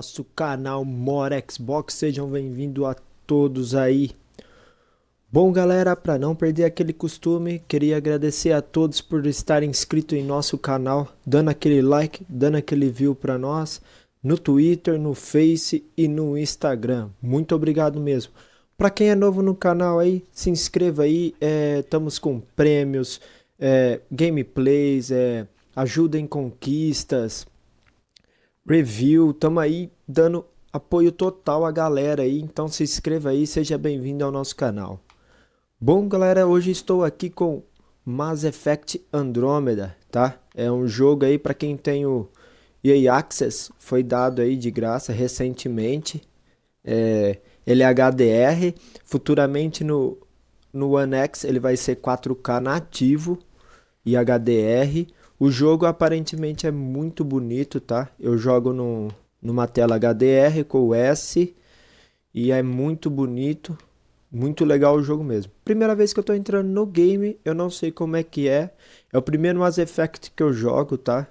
nosso canal More Xbox. Sejam bem-vindos a todos aí. Bom, galera, para não perder aquele costume, queria agradecer a todos por estarem inscritos em nosso canal, dando aquele like, dando aquele view para nós no Twitter, no Face e no Instagram. Muito obrigado mesmo. Para quem é novo no canal aí, se inscreva aí. É, estamos com prêmios, é, gameplays, é, ajuda em conquistas, review, estamos aí dando apoio total à galera aí, então se inscreva aí, seja bem-vindo ao nosso canal. Bom, galera, hoje estou aqui com Mass Effect Andromeda, tá? É um jogo aí para quem tem o EA Access, foi dado aí de graça recentemente. É, ele é HDR, futuramente no no One X ele vai ser 4K nativo e HDR. O jogo aparentemente é muito bonito, tá? Eu jogo no, numa tela HDR com o S e é muito bonito, muito legal o jogo mesmo. Primeira vez que eu tô entrando no game, eu não sei como é que é. É o primeiro Mass Effect que eu jogo, tá?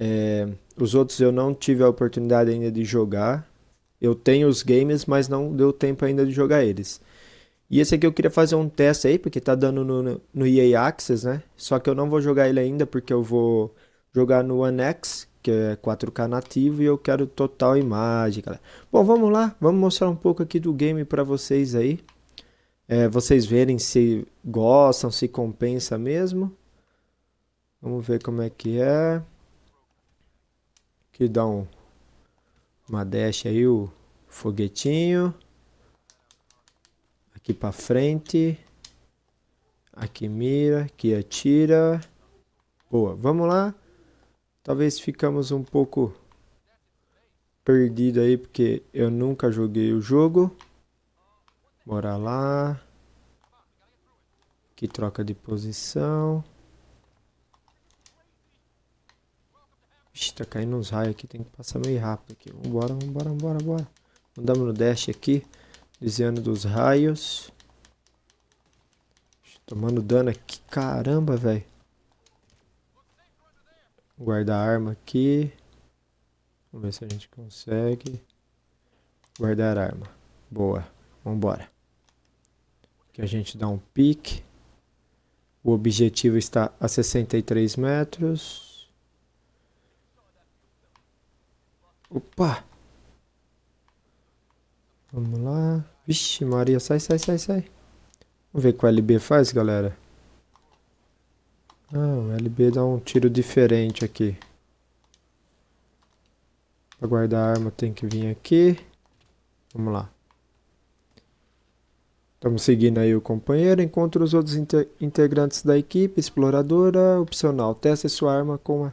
É, os outros eu não tive a oportunidade ainda de jogar. Eu tenho os games, mas não deu tempo ainda de jogar eles. E esse aqui eu queria fazer um teste aí, porque tá dando no, no EA Access, né? Só que eu não vou jogar ele ainda, porque eu vou jogar no One X, que é 4K nativo, e eu quero total imagem, galera. Bom, vamos lá, vamos mostrar um pouco aqui do game para vocês aí. É, vocês verem se gostam, se compensa mesmo. Vamos ver como é que é. Que dá um, uma dash aí, o foguetinho. Aqui para frente. Aqui mira, aqui atira. Boa, vamos lá. Talvez ficamos um pouco perdido aí, porque eu nunca joguei o jogo. Bora lá. Aqui troca de posição. Ixi, tá caindo uns raios aqui, tem que passar meio rápido aqui. Vambora, vambora, vambora, vambora. Andamos no dash aqui. Desviando dos raios. Tomando dano aqui. Caramba, velho. Guardar a arma aqui. Vamos ver se a gente consegue. Guardar a arma. Boa. Vambora. Aqui a gente dá um pique. O objetivo está a 63 metros. Opa! Vamos lá. Vixe, Maria, sai, sai, sai, sai. Vamos ver o que o LB faz, galera. Ah, o LB dá um tiro diferente aqui. Pra guardar a arma tem que vir aqui. Vamos lá. Estamos seguindo aí o companheiro. Encontre os outros integrantes da equipe exploradora. Opcional, teste sua arma com a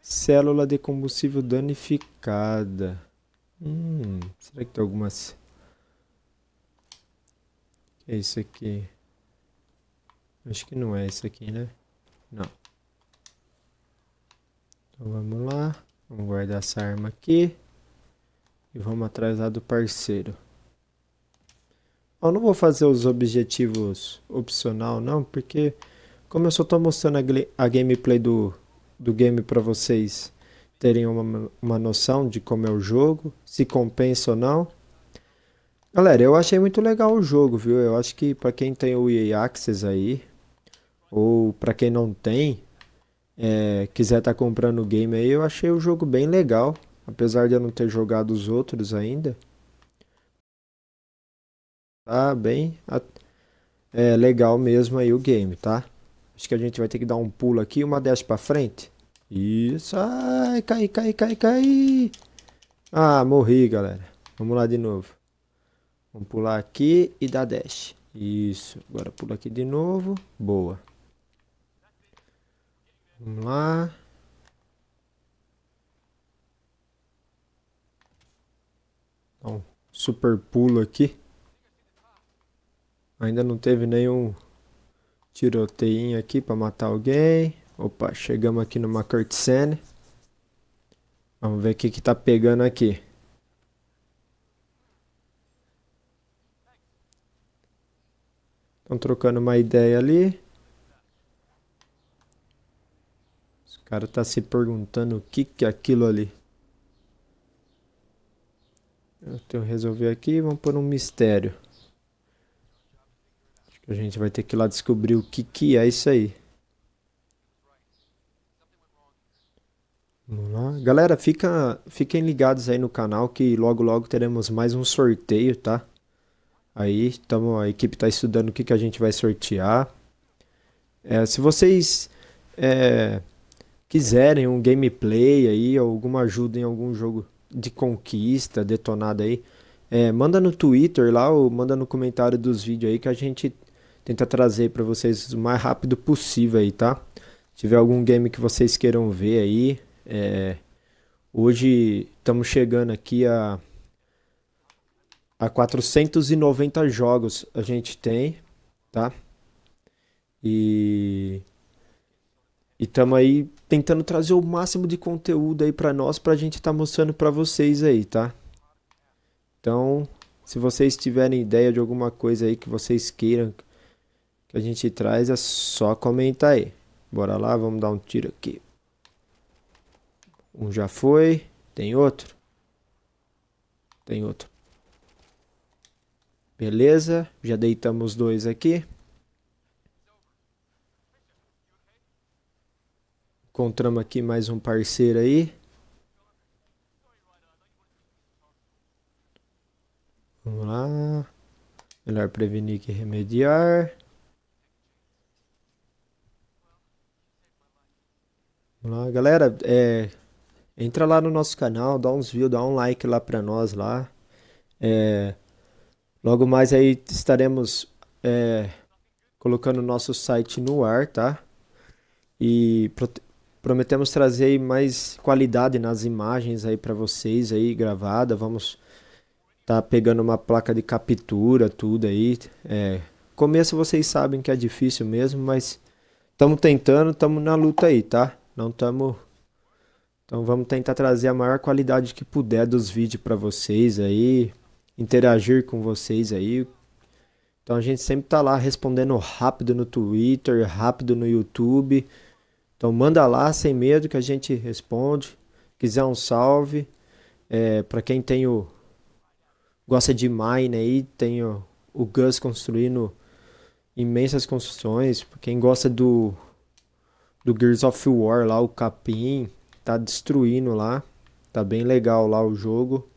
célula de combustível danificada. Hum, será que tem algumas esse aqui. Acho que não é esse aqui, né? Não. Então vamos lá. Vamos guardar essa arma aqui. E vamos atrás do parceiro. Eu não vou fazer os objetivos opcional não, porque como eu só estou mostrando a, a, gameplay do, do game para vocês terem uma, uma noção de como é o jogo, se compensa ou não. Galera, eu achei muito legal o jogo, viu? Eu acho que para quem tem o EA Access aí, ou para quem não tem, é, quiser estar tá comprando o game aí, eu achei o jogo bem legal, apesar de eu não ter jogado os outros ainda. Tá bem é, legal mesmo aí o game, tá? Acho que a gente vai ter que dar um pulo aqui, uma dash para frente. Isso, ai, cai, cai, cai, cai. Ah, morri, galera. Vamos lá de novo. Vamos pular aqui e dar dash. Isso. Agora pula aqui de novo. Boa. Vamos lá. Dá um super pulo aqui. Ainda não teve nenhum tiroteinho aqui para matar alguém. Opa, chegamos aqui numa cutscene. Vamos ver o que que tá pegando aqui. Estão trocando uma ideia ali. Os caras estão tá se perguntando o que, que é aquilo ali. Eu tenho que resolver aqui. Vamos pôr um mistério. Acho que a gente vai ter que ir lá descobrir o que, que é isso aí. Vamos lá. Galera, fica, fiquem ligados aí no canal que logo logo teremos mais um sorteio, tá? Aí tamo, a equipe está estudando o que, que a gente vai sortear. É, se vocês é, quiserem um gameplay aí, alguma ajuda em algum jogo de conquista detonada aí, é, manda no Twitter lá ou manda no comentário dos vídeos aí que a gente tenta trazer para vocês o mais rápido possível aí, tá? Se tiver algum game que vocês queiram ver aí, é, hoje estamos chegando aqui a a 490 jogos a gente tem, tá? E estamos aí tentando trazer o máximo de conteúdo aí para nós, para a gente estar tá mostrando para vocês aí, tá? Então, se vocês tiverem ideia de alguma coisa aí que vocês queiram que a gente traz, é só comentar aí. Bora lá, vamos dar um tiro aqui. Um já foi, tem outro? Tem outro. Beleza, já deitamos dois aqui. Encontramos aqui mais um parceiro aí. Vamos lá. Melhor prevenir que remediar. Vamos lá, galera. É, entra lá no nosso canal, dá uns views, dá um like lá pra nós lá. É, Logo mais aí estaremos é, colocando o nosso site no ar, tá? E pro, prometemos trazer mais qualidade nas imagens aí para vocês aí gravada. Vamos tá pegando uma placa de captura, tudo aí. É, começo vocês sabem que é difícil mesmo, mas estamos tentando, estamos na luta aí, tá? Não estamos então vamos tentar trazer a maior qualidade que puder dos vídeos para vocês aí, interagir com vocês aí. Então a gente sempre tá lá respondendo rápido no Twitter, rápido no YouTube. Então manda lá sem medo que a gente responde. Quiser um salve. É, para quem tem o. gosta de mine aí, tem o, o Gus construindo imensas construções. quem gosta do. do Gears of War lá, o Capim, tá destruindo lá. Tá bem legal lá o jogo.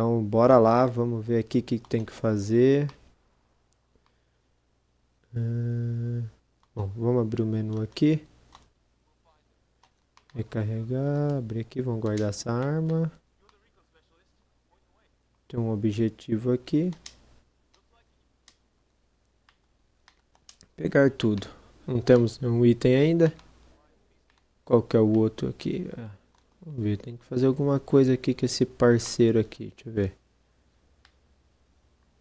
Então, bora lá, vamos ver aqui o que tem que fazer. bom, vamos abrir o menu aqui. Recarregar, abrir aqui, vamos guardar essa arma. Tem um objetivo aqui. Pegar tudo. Não temos nenhum item ainda. Qual que é o outro aqui? Ah. Vamos ver, tem que fazer alguma coisa aqui com esse parceiro aqui, deixa eu ver.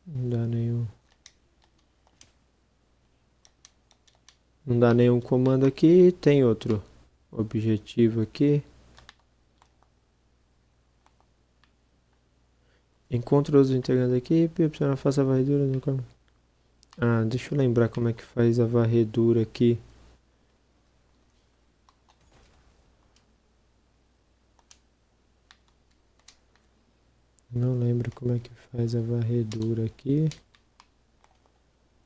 Não dá nenhum... Não dá nenhum comando aqui, tem outro objetivo aqui. Encontra os integrantes da equipe, opcional faça a varredura. Ah, deixa eu lembrar como é que faz a varredura aqui. Não lembro como é que faz a varredura aqui.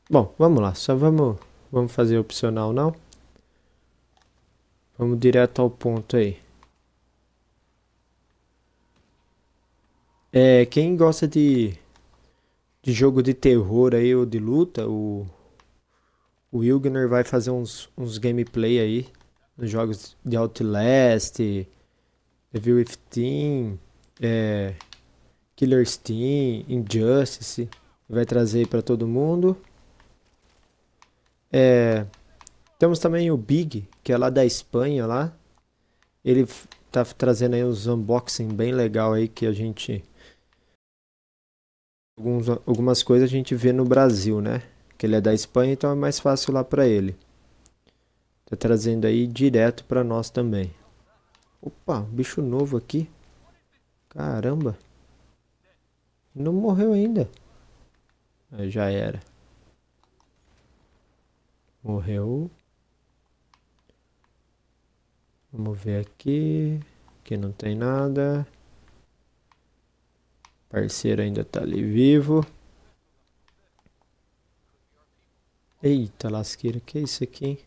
Bom, vamos lá. Só vamos, vamos fazer opcional, não? Vamos direto ao ponto aí. É, quem gosta de, de jogo de terror aí ou de luta, o, o Wilgner vai fazer uns, uns gameplay aí nos jogos de Outlast, Evil Team é, Killer's Team, Injustice, vai trazer para todo mundo. É, temos também o Big, que é lá da Espanha lá. Ele tá trazendo aí uns unboxing bem legal aí que a gente Alguns, algumas coisas a gente vê no Brasil, né? Que ele é da Espanha, então é mais fácil lá para ele. Tá trazendo aí direto para nós também. Opa, bicho novo aqui. Caramba. Não morreu ainda. É, já era. Morreu. Vamos ver aqui. Aqui não tem nada. O parceiro ainda tá ali vivo. Eita lasqueira, que é isso aqui? Hein?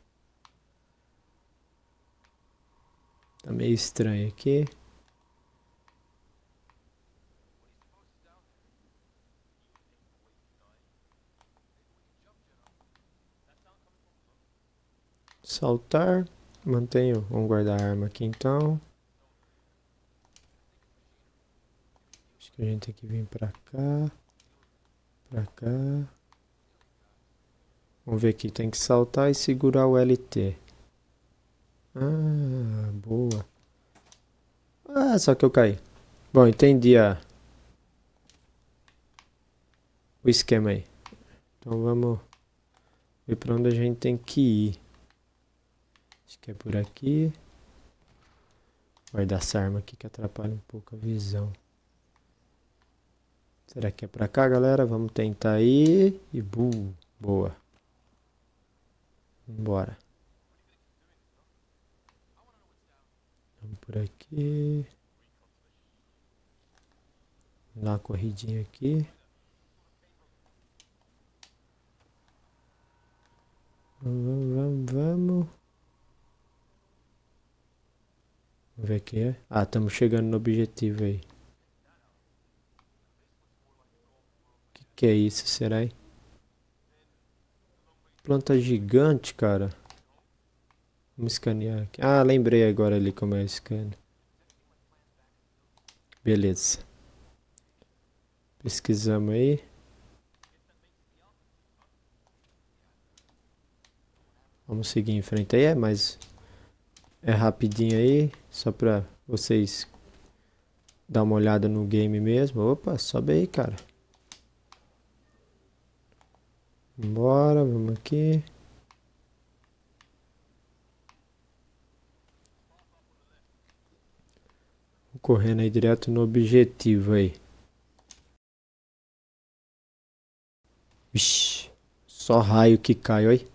Tá meio estranho aqui. saltar. Mantenho, vamos guardar a arma aqui então. Acho que a gente tem que vir pra cá. Pra cá. Vamos ver aqui, tem que saltar e segurar o LT. Ah, boa. Ah, só que eu caí. Bom, entendi a... o esquema aí. Então vamos ver pra onde a gente tem que ir. Acho que é por aqui. Guardar essa arma aqui que atrapalha um pouco a visão. Será que é pra cá, galera? Vamos tentar aí. E bu, boa. Bora. Vamos por aqui. Vamos dar uma corridinha aqui. Vamos, vamos, vamos. Vamos ver aqui. Né? Ah, estamos chegando no objetivo aí. O que, que é isso, será aí? Planta gigante, cara. Vamos escanear aqui. Ah, lembrei agora ali como é o scan. Beleza. Pesquisamos aí. Vamos seguir em frente aí, é mais é rapidinho aí, só pra vocês dar uma olhada no game mesmo. Opa, sobe aí, cara. Bora, vamos aqui. correndo aí direto no objetivo aí. Vixe, só raio que cai, olha.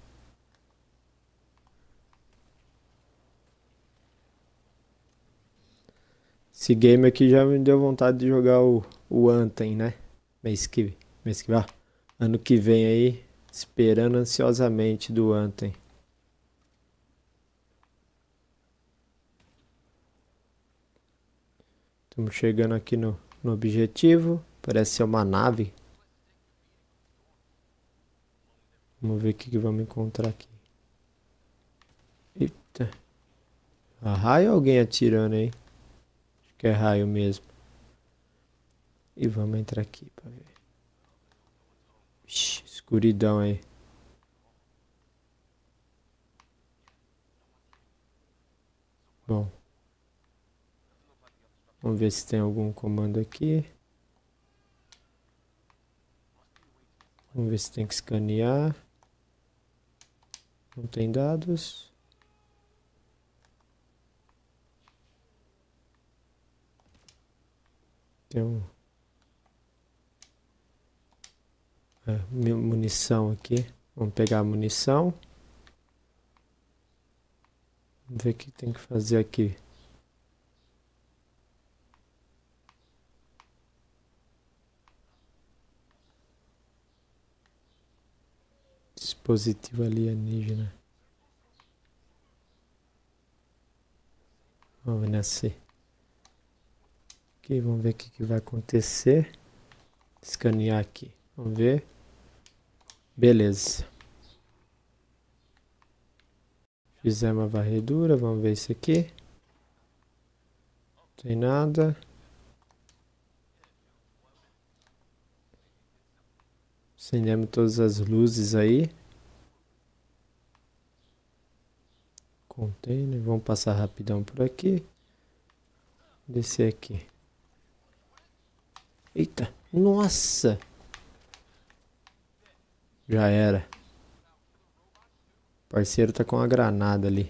Esse game aqui já me deu vontade de jogar o, o Anthem, né? Mês que, mês que, ano que vem aí, esperando ansiosamente do Anthem. Estamos chegando aqui no, no objetivo. Parece ser uma nave. Vamos ver o que, que vamos encontrar aqui. Eita. Ah, raio alguém atirando aí que é raio mesmo. E vamos entrar aqui pra ver. Ixi, escuridão aí. Bom. Vamos ver se tem algum comando aqui. Vamos ver se tem que escanear. Não tem dados. Tem um... É, munição aqui. Vamos pegar a munição. Vamos ver o que tem que fazer aqui. Dispositivo alienígena. Vamos nascer aqui, vamos ver o que, que vai acontecer. Escanear aqui, vamos ver. Beleza. Fizemos a varredura, vamos ver isso aqui. Não tem nada. Acendemos todas as luzes aí. Container, vamos passar rapidão por aqui. Descer aqui. Eita, nossa. Já era. O parceiro tá com uma granada ali.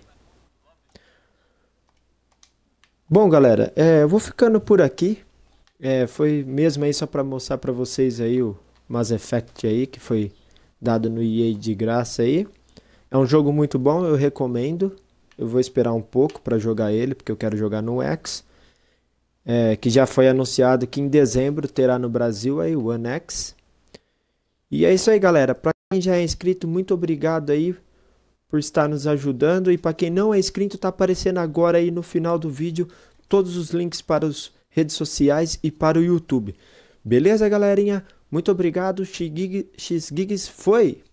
Bom, galera, é, eu vou ficando por aqui. É, foi mesmo aí só para mostrar para vocês aí o Mass Effect aí, que foi dado no EA de graça aí. É um jogo muito bom, eu recomendo. Eu vou esperar um pouco para jogar ele, porque eu quero jogar no X é, que já foi anunciado que em dezembro terá no Brasil aí o One X. E é isso aí, galera. Para quem já é inscrito, muito obrigado aí por estar nos ajudando. E para quem não é inscrito, tá aparecendo agora aí no final do vídeo todos os links para as redes sociais e para o YouTube. Beleza, galerinha? Muito obrigado. X-Gigs foi!